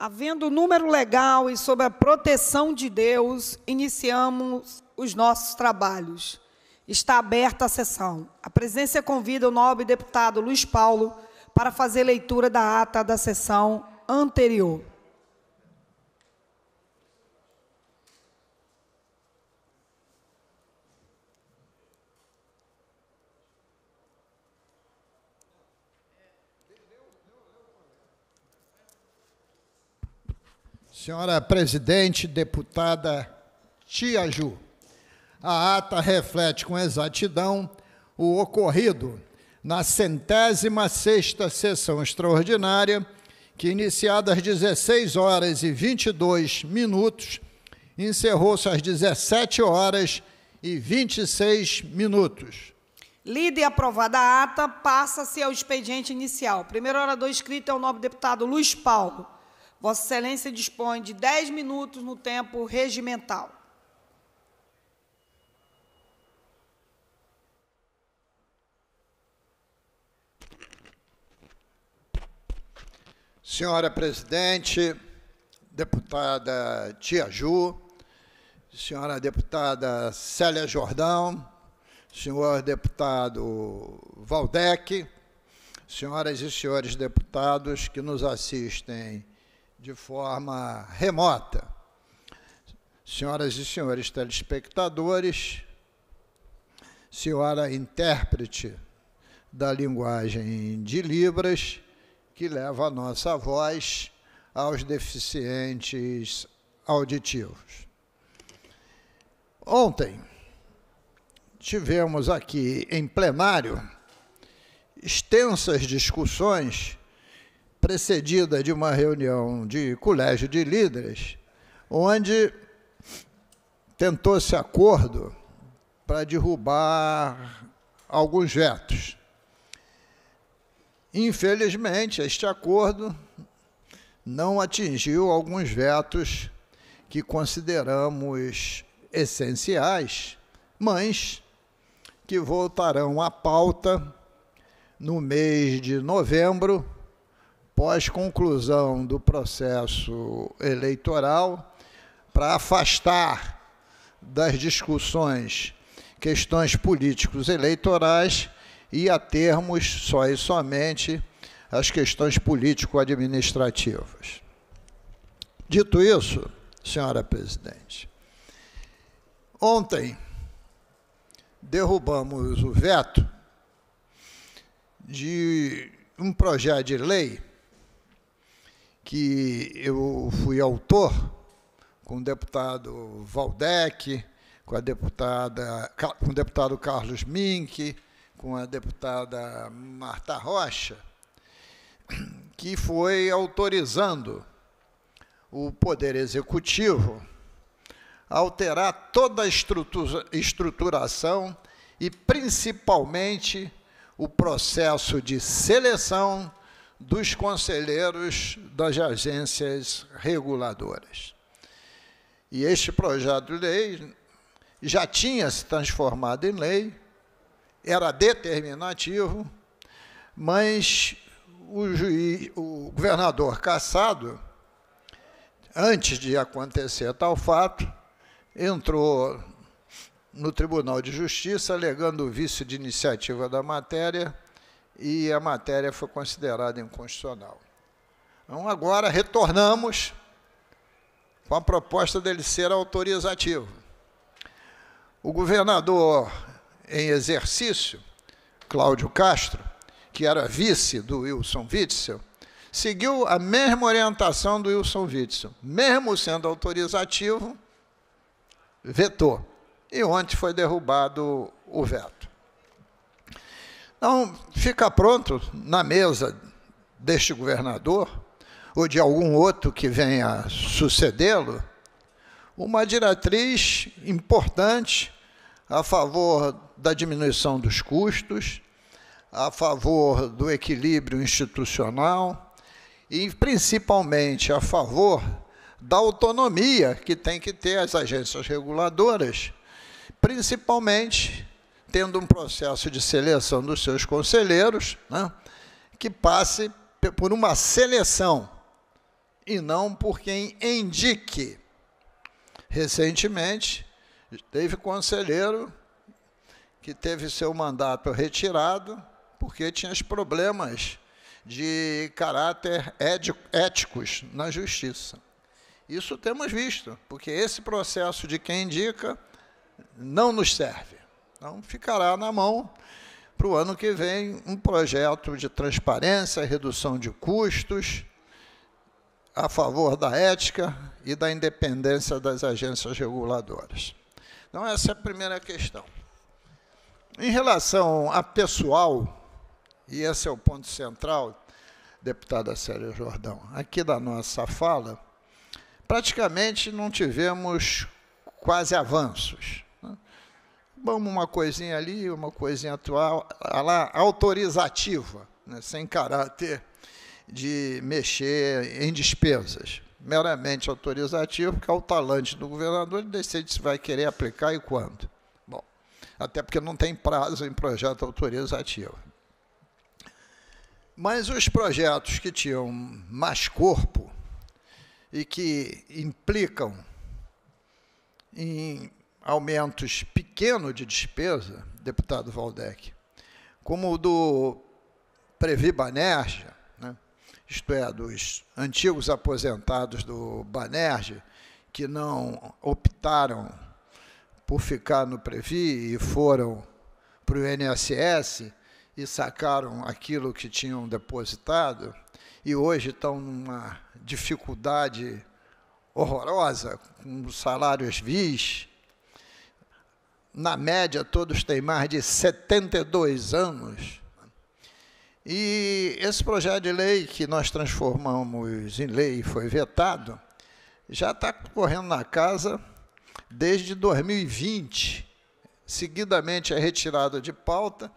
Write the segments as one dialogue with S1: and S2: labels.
S1: Havendo o número legal e sob a proteção de Deus, iniciamos os nossos trabalhos. Está aberta a sessão. A presença convida o nobre deputado Luiz Paulo para fazer leitura da ata da sessão anterior.
S2: Senhora presidente, deputada Tia Ju, a ata reflete com exatidão o ocorrido na centésima sexta sessão extraordinária, que iniciada às 16 horas e 22 minutos, encerrou-se às 17 horas e 26 minutos.
S1: Lida e aprovada a ata, passa-se ao expediente inicial. Primeiro orador escrito é o nobre deputado Luiz Paulo. Vossa Excelência dispõe de 10 minutos no tempo regimental.
S2: Senhora Presidente, deputada Tia Ju, senhora deputada Célia Jordão, senhor deputado Valdec, senhoras e senhores deputados que nos assistem de forma remota. Senhoras e senhores telespectadores, senhora intérprete da linguagem de Libras, que leva a nossa voz aos deficientes auditivos. Ontem tivemos aqui em plenário extensas discussões precedida de uma reunião de colégio de líderes, onde tentou-se acordo para derrubar alguns vetos. Infelizmente, este acordo não atingiu alguns vetos que consideramos essenciais, mas que voltarão à pauta no mês de novembro após conclusão do processo eleitoral, para afastar das discussões questões políticos eleitorais e a termos só e somente as questões político-administrativas. Dito isso, senhora presidente, ontem derrubamos o veto de um projeto de lei que eu fui autor com o deputado Valdec, com a deputada, com o deputado Carlos Mink, com a deputada Marta Rocha, que foi autorizando o Poder Executivo a alterar toda a estruturação e, principalmente, o processo de seleção dos conselheiros das agências reguladoras. E este projeto de lei já tinha se transformado em lei, era determinativo, mas o, juiz, o governador Cassado, antes de acontecer tal fato, entrou no Tribunal de Justiça alegando o vício de iniciativa da matéria e a matéria foi considerada inconstitucional. Então, agora retornamos com a proposta dele ser autorizativo. O governador em exercício, Cláudio Castro, que era vice do Wilson Witzel, seguiu a mesma orientação do Wilson Witzel. Mesmo sendo autorizativo, vetou. E ontem foi derrubado o veto. Então, fica pronto na mesa deste governador ou de algum outro que venha sucedê-lo, uma diretriz importante a favor da diminuição dos custos, a favor do equilíbrio institucional e, principalmente, a favor da autonomia que tem que ter as agências reguladoras, principalmente tendo um processo de seleção dos seus conselheiros, né, que passe por uma seleção e não por quem indique. Recentemente, teve conselheiro que teve seu mandato retirado porque tinha os problemas de caráter éticos na justiça. Isso temos visto, porque esse processo de quem indica não nos serve. Então, ficará na mão para o ano que vem um projeto de transparência, redução de custos, a favor da ética e da independência das agências reguladoras. Então, essa é a primeira questão. Em relação a pessoal, e esse é o ponto central, deputada Sérgio Jordão, aqui da nossa fala, praticamente não tivemos quase avanços vamos uma coisinha ali, uma coisinha atual, lá, autorizativa, né, sem caráter de mexer em despesas. Meramente autorizativo, porque é o talante do governador ele decide se vai querer aplicar e quando. Bom, até porque não tem prazo em projeto autorizativo. Mas os projetos que tinham mais corpo e que implicam em aumentos pequeno de despesa, deputado Valdec, como o do Previ Banerj, né? isto é, dos antigos aposentados do Banerj, que não optaram por ficar no Previ e foram para o INSS e sacaram aquilo que tinham depositado e hoje estão numa dificuldade horrorosa, com salários vis, na média, todos têm mais de 72 anos. E esse projeto de lei que nós transformamos em lei e foi vetado, já está correndo na casa desde 2020. Seguidamente é retirado de pauta,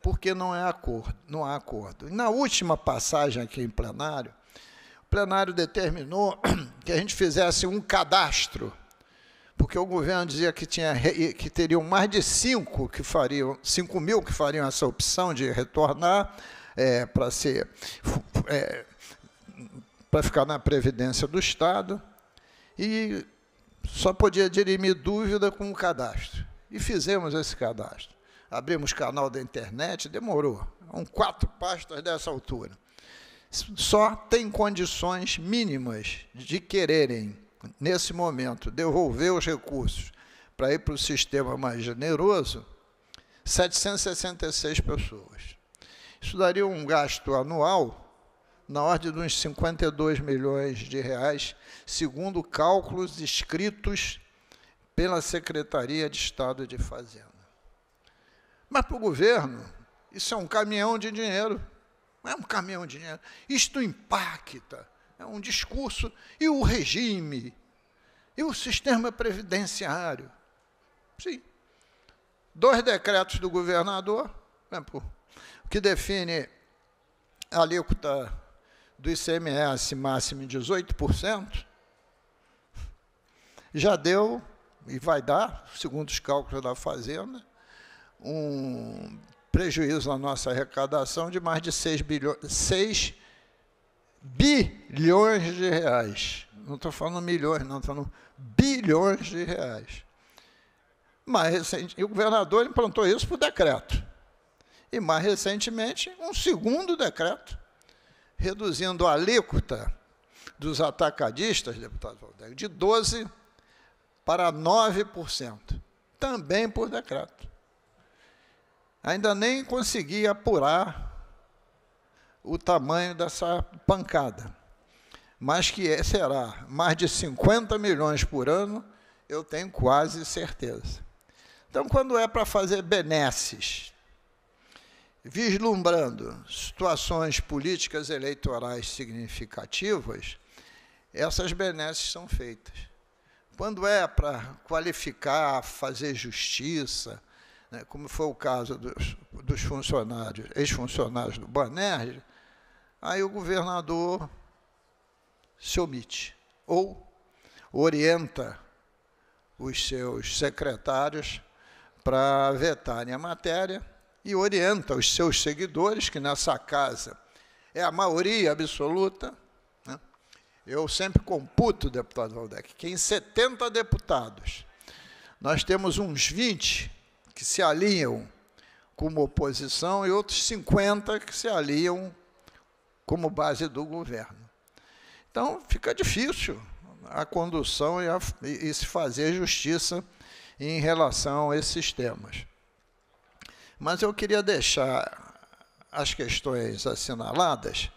S2: porque não, é acordo, não há acordo. E na última passagem aqui em plenário, o plenário determinou que a gente fizesse um cadastro porque o governo dizia que, tinha, que teriam mais de cinco que fariam, 5 mil que fariam essa opção de retornar é, para ser é, para ficar na Previdência do Estado, e só podia dirimir dúvida com o cadastro. E fizemos esse cadastro. Abrimos canal da internet, demorou. Um quatro pastas dessa altura. Só tem condições mínimas de quererem nesse momento, devolver os recursos para ir para o sistema mais generoso, 766 pessoas. Isso daria um gasto anual na ordem de uns 52 milhões de reais, segundo cálculos escritos pela Secretaria de Estado de Fazenda. Mas para o governo, isso é um caminhão de dinheiro. não É um caminhão de dinheiro. Isto impacta é um discurso, e o regime, e o sistema previdenciário. Sim. Dois decretos do governador, né, que define a alíquota do ICMS máximo em 18%, já deu, e vai dar, segundo os cálculos da Fazenda, um prejuízo na nossa arrecadação de mais de 6 bilhões, 6 bilhões de reais. Não estou falando milhões, não, estou falando bilhões de reais. Mais recente, e o governador implantou isso por decreto. E mais recentemente, um segundo decreto, reduzindo a alíquota dos atacadistas, deputado Valdec, de 12% para 9%, também por decreto. Ainda nem consegui apurar o tamanho dessa pancada. Mas que é, será mais de 50 milhões por ano, eu tenho quase certeza. Então, quando é para fazer benesses, vislumbrando situações políticas eleitorais significativas, essas benesses são feitas. Quando é para qualificar, fazer justiça, né, como foi o caso dos, dos funcionários, ex-funcionários do Banerj, Aí o governador se omite ou orienta os seus secretários para vetarem a matéria e orienta os seus seguidores, que nessa casa é a maioria absoluta. Né? Eu sempre computo, deputado Valdec, que em 70 deputados nós temos uns 20 que se alinham como oposição e outros 50 que se alinham como base do governo. Então, fica difícil a condução e, a, e, se fazer justiça em relação a esses temas. Mas eu queria deixar as questões assinaladas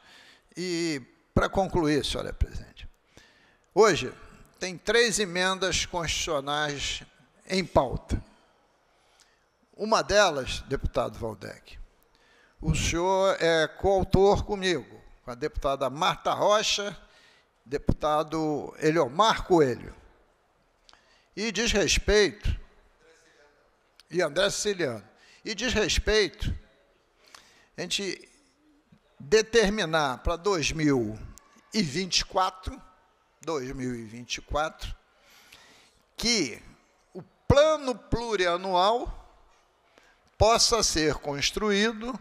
S2: e, para concluir, senhora presidente, hoje tem três emendas constitucionais em pauta. Uma delas, deputado Valdec, o senhor é coautor comigo com a deputada Marta Rocha, deputado Eliomar Coelho. E diz respeito. E André Siciliano. E diz respeito a gente determinar para 2024, 2024, que o plano plurianual possa ser construído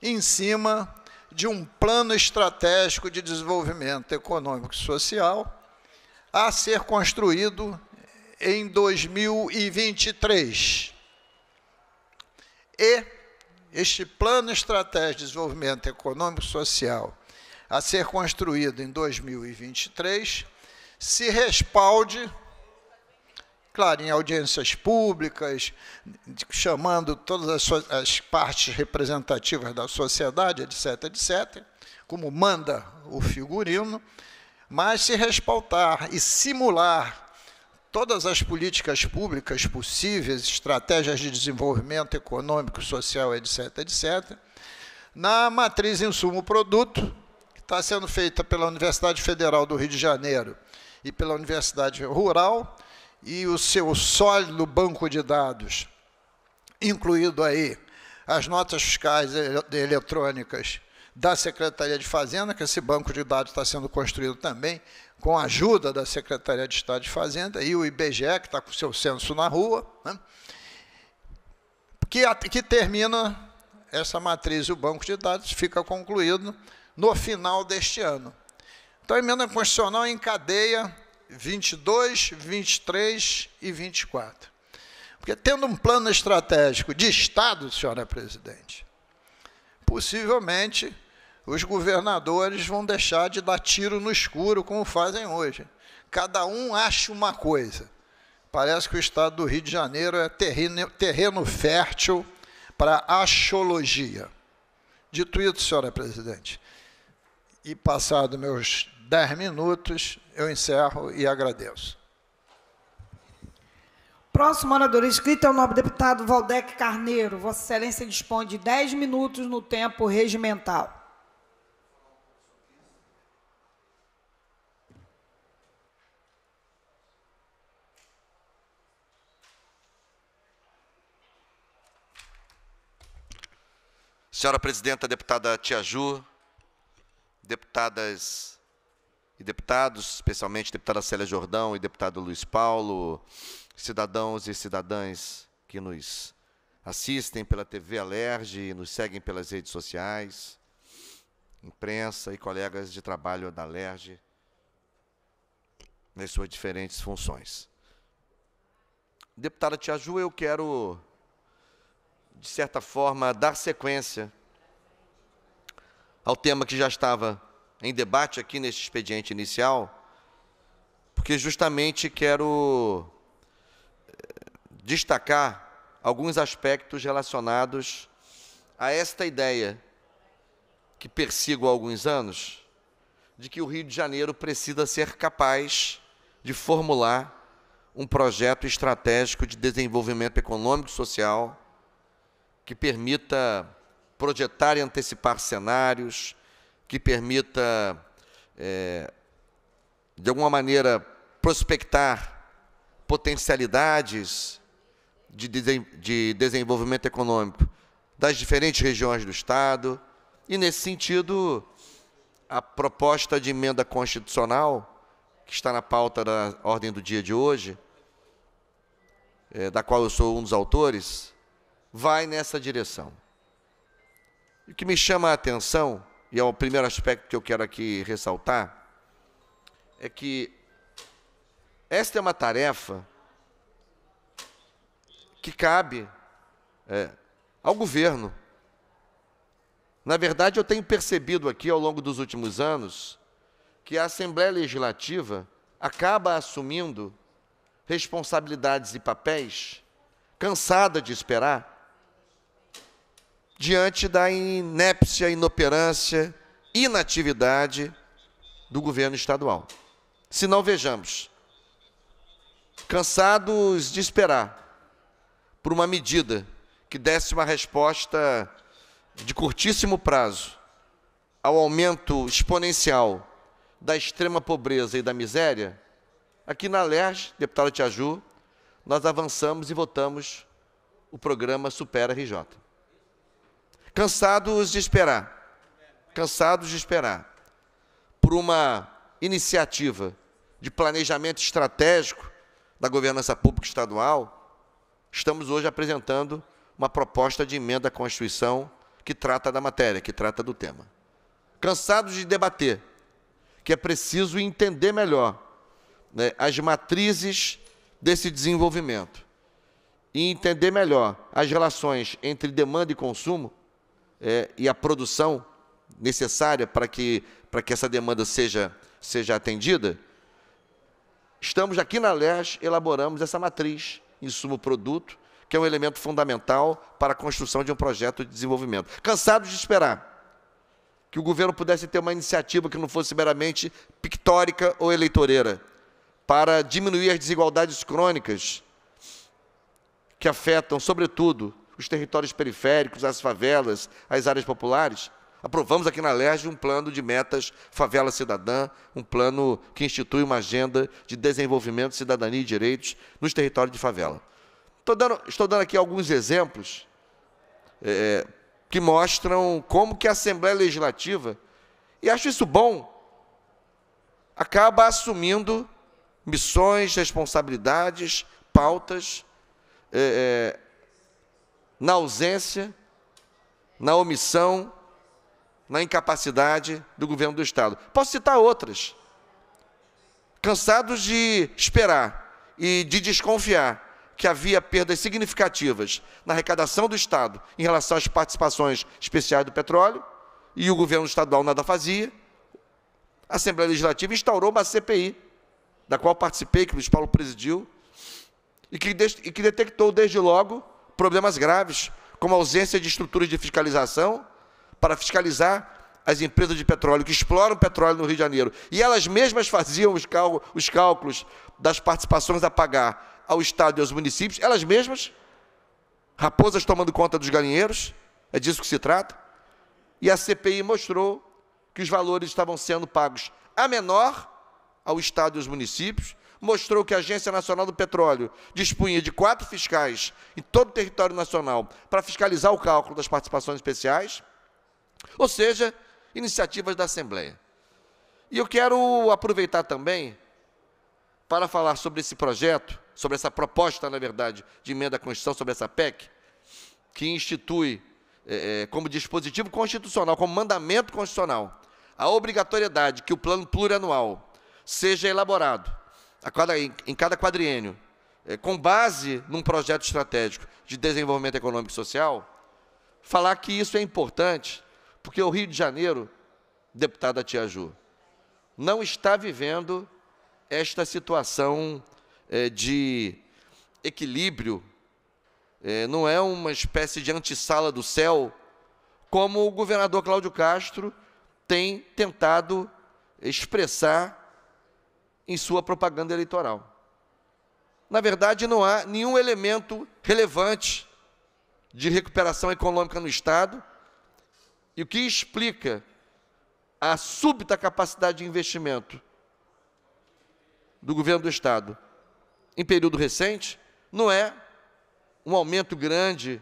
S2: em cima de um plano estratégico de desenvolvimento econômico e social a ser construído em 2023. E este plano estratégico de desenvolvimento econômico e social a ser construído em 2023 se respalde claro, em audiências públicas, chamando todas as, as partes representativas da sociedade, etc., etc., como manda o figurino, mas se respaldar e simular todas as políticas públicas possíveis, estratégias de desenvolvimento econômico, social, etc., etc., na matriz insumo-produto, que está sendo feita pela Universidade Federal do Rio de Janeiro e pela Universidade Rural, e o seu sólido banco de dados, incluído aí as notas fiscais eletrônicas da Secretaria de Fazenda, que esse banco de dados está sendo construído também com a ajuda da Secretaria de Estado de Fazenda e o IBGE, que está com o seu censo na rua, né? que, que termina essa matriz e o banco de dados fica concluído no final deste ano. Então, a emenda constitucional encadeia 22, 23 e 24. Porque tendo um plano estratégico de Estado, senhora presidente, possivelmente os governadores vão deixar de dar tiro no escuro como fazem hoje. Cada um acha uma coisa. Parece que o estado do Rio de Janeiro é terreno, terreno fértil para axiologia. Dito isso, senhora presidente, e passado meus 10 minutos, eu encerro e agradeço.
S1: Próximo orador inscrito é o nobre deputado Valdec Carneiro. Vossa Excelência dispõe de 10 minutos no tempo regimental.
S3: Senhora Presidenta, deputada Tiaju, deputadas e deputados, especialmente deputada Célia Jordão e deputado Luiz Paulo, cidadãos e cidadãs que nos assistem pela TV Alerge, nos seguem pelas redes sociais, imprensa e colegas de trabalho da Alerge nas suas diferentes funções. Deputada Tiaju, eu quero, de certa forma, dar sequência ao tema que já estava em debate aqui neste expediente inicial, porque justamente quero eh, destacar alguns aspectos relacionados a esta ideia que persigo há alguns anos de que o Rio de Janeiro precisa ser capaz de formular um projeto estratégico de desenvolvimento econômico e social que permita projetar e antecipar cenários, que permita, é, de alguma maneira, prospectar potencialidades de, de, de desenvolvimento econômico das diferentes regiões do Estado. E, nesse sentido, a proposta de emenda constitucional, que está na pauta da ordem do dia de hoje, é, da qual eu sou um dos autores, vai nessa direção. E o que me chama a atenção e é o primeiro aspecto que eu quero aqui ressaltar, é que esta é uma tarefa que cabe é, ao governo. Na verdade, eu tenho percebido aqui ao longo dos últimos anos que a Assembleia Legislativa acaba assumindo responsabilidades e papéis, cansada de esperar, diante da inépcia, inoperância, inatividade do governo estadual. Se não vejamos, cansados de esperar por uma medida que desse uma resposta de curtíssimo prazo ao aumento exponencial da extrema pobreza e da miséria, aqui na LERJ, deputado Tiaju, nós avançamos e votamos o programa Supera RJ cansados de esperar, cansados de esperar por uma iniciativa de planejamento estratégico da governança pública estadual, estamos hoje apresentando uma proposta de emenda à Constituição que trata da matéria, que trata do tema. Cansados de debater, que é preciso entender melhor né, as matrizes desse desenvolvimento e entender melhor as relações entre demanda e consumo, é, e a produção necessária para que, para que essa demanda seja, seja atendida, estamos aqui na LES, elaboramos essa matriz insumo-produto, que é um elemento fundamental para a construção de um projeto de desenvolvimento. Cansados de esperar que o governo pudesse ter uma iniciativa que não fosse meramente pictórica ou eleitoreira, para diminuir as desigualdades crônicas que afetam, sobretudo, os territórios periféricos, as favelas, as áreas populares. Aprovamos aqui na LERJ um plano de metas Favela Cidadã, um plano que institui uma agenda de desenvolvimento, cidadania e direitos nos territórios de favela. Estou dando, estou dando aqui alguns exemplos é, é, que mostram como que a Assembleia Legislativa, e acho isso bom, acaba assumindo missões, responsabilidades, pautas é, é na ausência, na omissão, na incapacidade do governo do Estado. Posso citar outras. Cansados de esperar e de desconfiar que havia perdas significativas na arrecadação do Estado em relação às participações especiais do petróleo, e o governo estadual nada fazia, a Assembleia Legislativa instaurou uma CPI, da qual participei, que o Luiz Paulo presidiu, e que, e que detectou desde logo problemas graves, como a ausência de estruturas de fiscalização para fiscalizar as empresas de petróleo que exploram petróleo no Rio de Janeiro. E elas mesmas faziam os, os cálculos das participações a pagar ao Estado e aos municípios, elas mesmas, raposas tomando conta dos galinheiros, é disso que se trata. E a CPI mostrou que os valores estavam sendo pagos a menor ao Estado e aos municípios mostrou que a Agência Nacional do Petróleo dispunha de quatro fiscais em todo o território nacional para fiscalizar o cálculo das participações especiais, ou seja, iniciativas da Assembleia. E eu quero aproveitar também para falar sobre esse projeto, sobre essa proposta, na verdade, de emenda à Constituição, sobre essa PEC, que institui é, é, como dispositivo constitucional, como mandamento constitucional, a obrigatoriedade que o plano plurianual seja elaborado cada, em, em cada quadriênio, é, com base num projeto estratégico de desenvolvimento econômico e social, falar que isso é importante, porque o Rio de Janeiro, deputada Tia Ju, não está vivendo esta situação é, de equilíbrio, é, não é uma espécie de antessala do céu, como o governador Cláudio Castro tem tentado expressar em sua propaganda eleitoral. Na verdade, não há nenhum elemento relevante de recuperação econômica no Estado, e o que explica a súbita capacidade de investimento do governo do Estado em período recente não é um aumento grande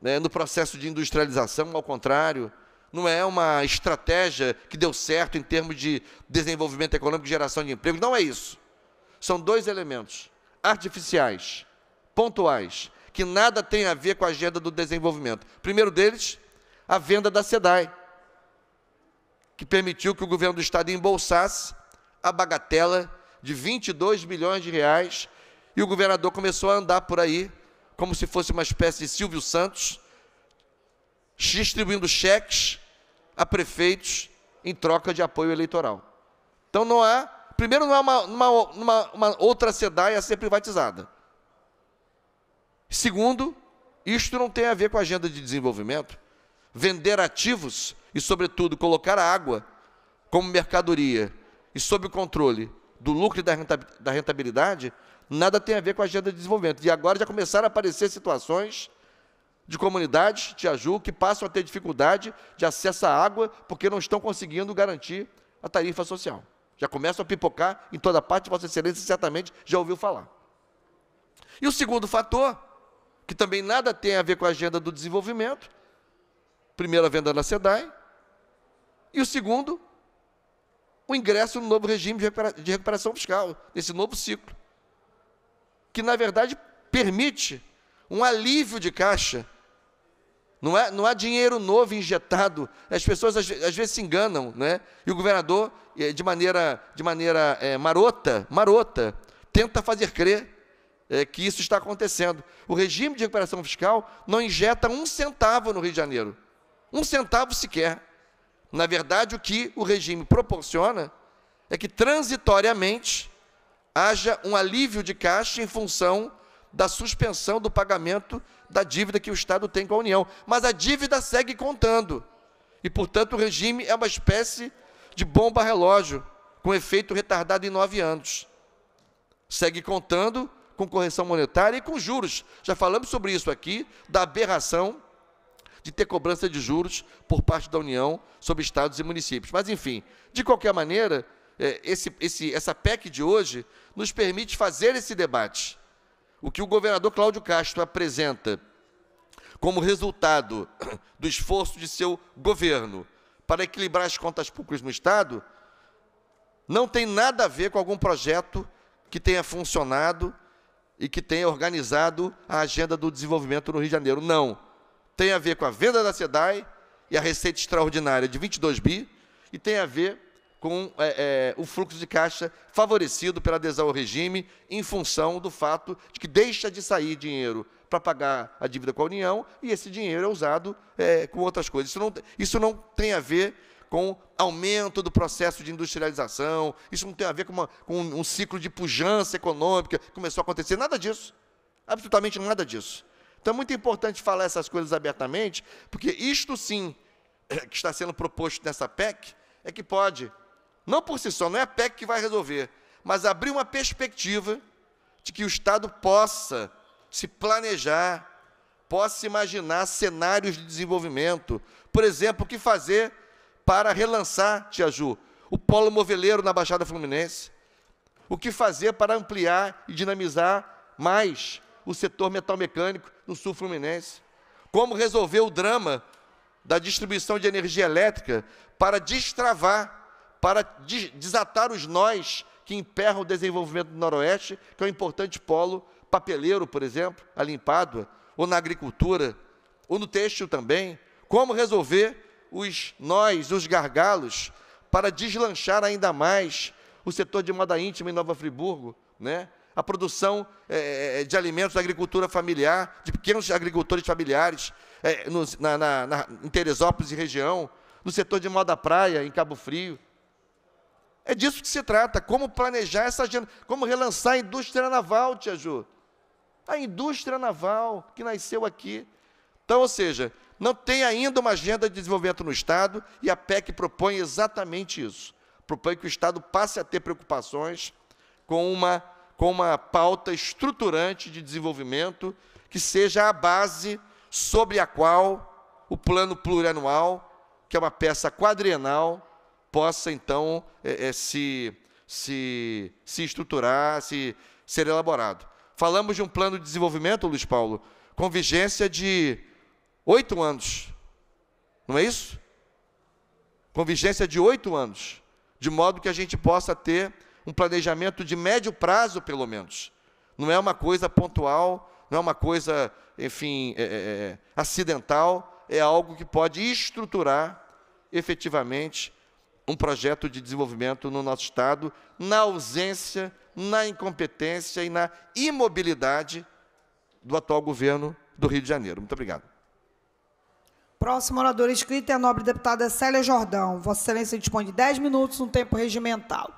S3: né, no processo de industrialização, ao contrário, não é uma estratégia que deu certo em termos de desenvolvimento econômico e geração de emprego. Não é isso. São dois elementos artificiais, pontuais, que nada tem a ver com a agenda do desenvolvimento. Primeiro deles, a venda da SEDAI, que permitiu que o governo do Estado embolsasse a bagatela de 22 bilhões de reais e o governador começou a andar por aí como se fosse uma espécie de Silvio Santos, distribuindo cheques a prefeitos em troca de apoio eleitoral. Então não há. É, primeiro, não há é uma, uma, uma outra SEDAI a ser privatizada. Segundo, isto não tem a ver com a agenda de desenvolvimento. Vender ativos e, sobretudo, colocar a água como mercadoria e sob o controle do lucro e da rentabilidade, nada tem a ver com a agenda de desenvolvimento. E agora já começaram a aparecer situações de comunidades de Aju que passam a ter dificuldade de acesso à água porque não estão conseguindo garantir a tarifa social. Já começam a pipocar em toda parte, Vossa Excelência certamente já ouviu falar. E o segundo fator, que também nada tem a ver com a agenda do desenvolvimento, primeiro a venda na SEDAI, e o segundo, o ingresso no novo regime de recuperação fiscal, nesse novo ciclo, que na verdade permite um alívio de caixa não há, não há dinheiro novo injetado. As pessoas às, às vezes se enganam, né? E o governador, eh, de maneira, de maneira é, marota, marota, tenta fazer crer é, que isso está acontecendo. O regime de recuperação fiscal não injeta um centavo no Rio de Janeiro. Um centavo sequer. Na verdade, o que o regime proporciona é que transitoriamente haja um alívio de caixa em função da suspensão do pagamento da dívida que o Estado tem com a União. Mas a dívida segue contando. E, portanto, o regime é uma espécie de bomba relógio, com efeito retardado em nove anos. Segue contando com correção monetária e com juros. Já falamos sobre isso aqui, da aberração de ter cobrança de juros por parte da União sobre estados e municípios. Mas, enfim, de qualquer maneira, é, esse, esse, essa PEC de hoje nos permite fazer esse debate o que o governador Cláudio Castro apresenta como resultado do esforço de seu governo para equilibrar as contas públicas no Estado não tem nada a ver com algum projeto que tenha funcionado e que tenha organizado a agenda do desenvolvimento no Rio de Janeiro. Não. Tem a ver com a venda da SEDAI e a receita extraordinária de 22 bi e tem a ver com é, é, o fluxo de caixa favorecido pela adesão ao regime, em função do fato de que deixa de sair dinheiro para pagar a dívida com a União e esse dinheiro é usado é, com outras coisas. Isso não, isso não tem a ver com aumento do processo de industrialização, isso não tem a ver com, uma, com um ciclo de pujança econômica que começou a acontecer, nada disso. Absolutamente nada disso. Então é muito importante falar essas coisas abertamente, porque isto sim é, que está sendo proposto nessa PEC é que pode não por si só, não é a PEC que vai resolver, mas abrir uma perspectiva de que o Estado possa se planejar, possa imaginar cenários de desenvolvimento. Por exemplo, o que fazer para relançar, Tia Ju, o polo moveleiro na Baixada Fluminense? O que fazer para ampliar e dinamizar mais o setor metal-mecânico no sul fluminense? Como resolver o drama da distribuição de energia elétrica para destravar para desatar os nós que emperram o desenvolvimento do Noroeste, que é um importante polo papeleiro, por exemplo, a Limpádua, ou na agricultura, ou no têxtil também. Como resolver os nós, os gargalos, para deslanchar ainda mais o setor de moda íntima em Nova Friburgo, né? a produção é, de alimentos da agricultura familiar, de pequenos agricultores familiares é, eh, no, na, na, na, em Teresópolis e região, no setor de moda praia, em Cabo Frio, é disso que se trata, como planejar essa agenda, como relançar a indústria naval, Tia Ju. A indústria naval que nasceu aqui. Então, ou seja, não tem ainda uma agenda de desenvolvimento no Estado e a PEC propõe exatamente isso. Propõe que o Estado passe a ter preocupações com uma, com uma pauta estruturante de desenvolvimento que seja a base sobre a qual o plano plurianual, que é uma peça quadrienal, possa então é, é, se, se, se estruturar, se ser elaborado. Falamos de um plano de desenvolvimento, Luiz Paulo, com vigência de oito anos, não é isso? Com vigência de oito anos, de modo que a gente possa ter um planejamento de médio prazo, pelo menos. Não é uma coisa pontual, não é uma coisa, enfim, é, é, é acidental, é algo que pode estruturar efetivamente um projeto de desenvolvimento no nosso Estado na ausência, na incompetência e na imobilidade do atual governo do Rio de Janeiro. Muito obrigado.
S1: Próximo orador inscrito é a nobre deputada Célia Jordão. Vossa Excelência dispõe de 10 minutos no tempo regimental.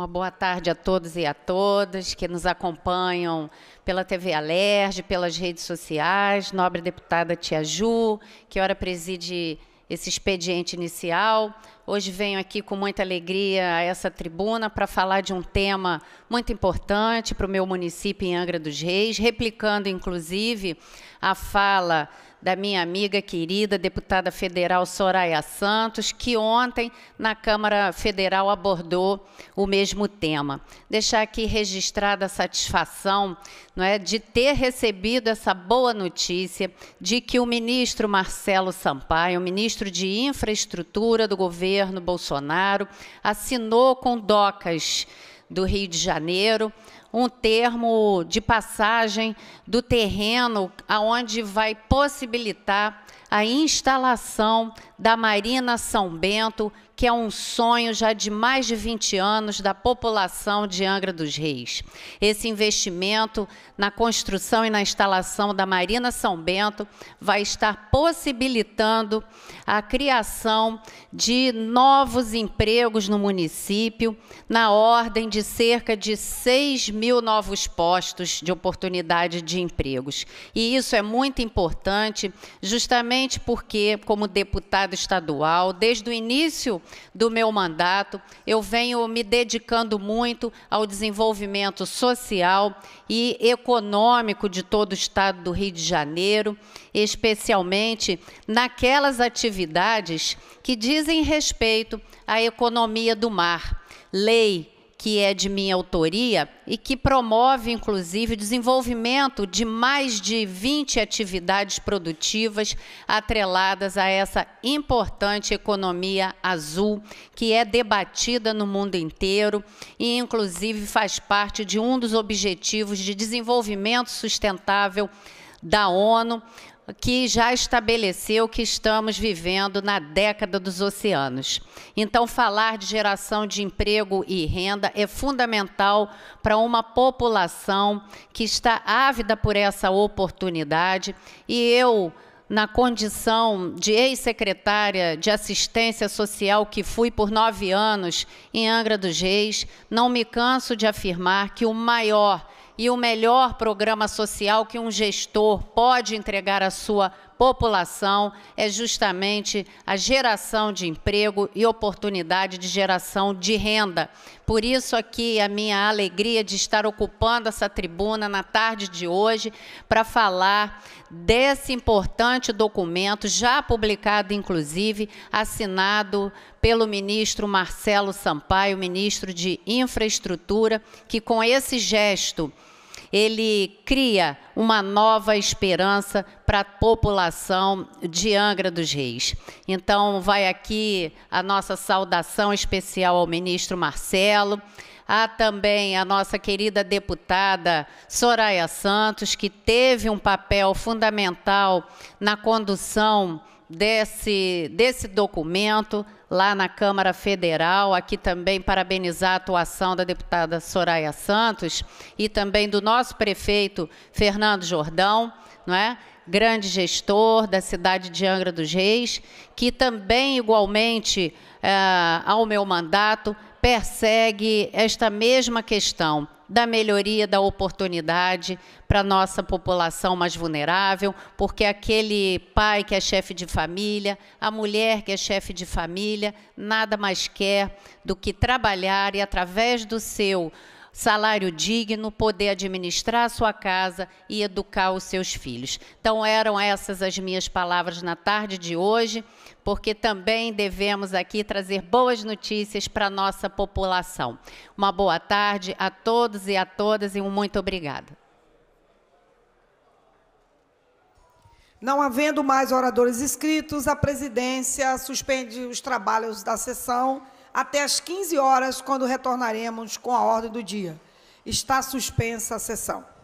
S4: Uma boa tarde a todos e a todas que nos acompanham pela TV Alerj, pelas redes sociais, nobre deputada Tia Ju, que ora preside esse expediente inicial. Hoje venho aqui com muita alegria a essa tribuna para falar de um tema muito importante para o meu município em Angra dos Reis, replicando inclusive a fala da minha amiga querida, deputada federal Soraya Santos, que ontem na Câmara Federal abordou o mesmo tema. Deixar aqui registrada a satisfação não é, de ter recebido essa boa notícia de que o ministro Marcelo Sampaio, ministro de Infraestrutura do governo Bolsonaro, assinou com DOCAS do Rio de Janeiro um termo de passagem do terreno aonde vai possibilitar a instalação da Marina São Bento, que é um sonho já de mais de 20 anos da população de Angra dos Reis. Esse investimento na construção e na instalação da Marina São Bento vai estar possibilitando a criação de novos empregos no município, na ordem de cerca de 6 mil novos postos de oportunidade de empregos. E isso é muito importante, justamente porque, como deputada deputada estadual, desde o início do meu mandato, eu venho me dedicando muito ao desenvolvimento social e econômico de todo o estado do Rio de Janeiro, especialmente naquelas atividades que dizem respeito à economia do mar. Lei que é de minha autoria e que promove, inclusive, o desenvolvimento de mais de 20 atividades produtivas atreladas a essa importante economia azul, que é debatida no mundo inteiro e, inclusive, faz parte de um dos objetivos de desenvolvimento sustentável da ONU, que já estabeleceu que estamos vivendo na década dos oceanos. Então, falar de geração de emprego e renda é fundamental para uma população que está ávida por essa oportunidade. E eu, na condição de ex-secretária de assistência social que fui por nove anos em Angra dos Reis, não me canso de afirmar que o maior e o melhor programa social que um gestor pode entregar à sua população é justamente a geração de emprego e oportunidade de geração de renda. Por isso aqui é a minha alegria de estar ocupando essa tribuna na tarde de hoje para falar desse importante documento já publicado inclusive, assinado pelo ministro Marcelo Sampaio, ministro de Infraestrutura, que com esse gesto ele cria uma nova esperança para a população de Angra dos Reis. Então, vai aqui a nossa saudação especial ao ministro Marcelo. Há também a nossa querida deputada Soraya Santos, que teve um papel fundamental na condução desse, desse documento, lá na Câmara Federal, aqui também parabenizar a atuação da deputada Soraya Santos e também do nosso prefeito Fernando Jordão, não é? grande gestor da cidade de Angra dos Reis, que também, igualmente é, ao meu mandato, persegue esta mesma questão da melhoria da oportunidade para nossa população mais vulnerável, porque aquele pai que é chefe de família, a mulher que é chefe de família, nada mais quer do que trabalhar e através do seu salário digno, poder administrar sua casa e educar os seus filhos. Então, eram essas as minhas palavras na tarde de hoje, porque também devemos aqui trazer boas notícias para a nossa população. Uma boa tarde a todos e a todas e um muito obrigada.
S1: Não havendo mais oradores inscritos, a presidência suspende os trabalhos da sessão até às 15 horas, quando retornaremos com a ordem do dia. Está suspensa a sessão.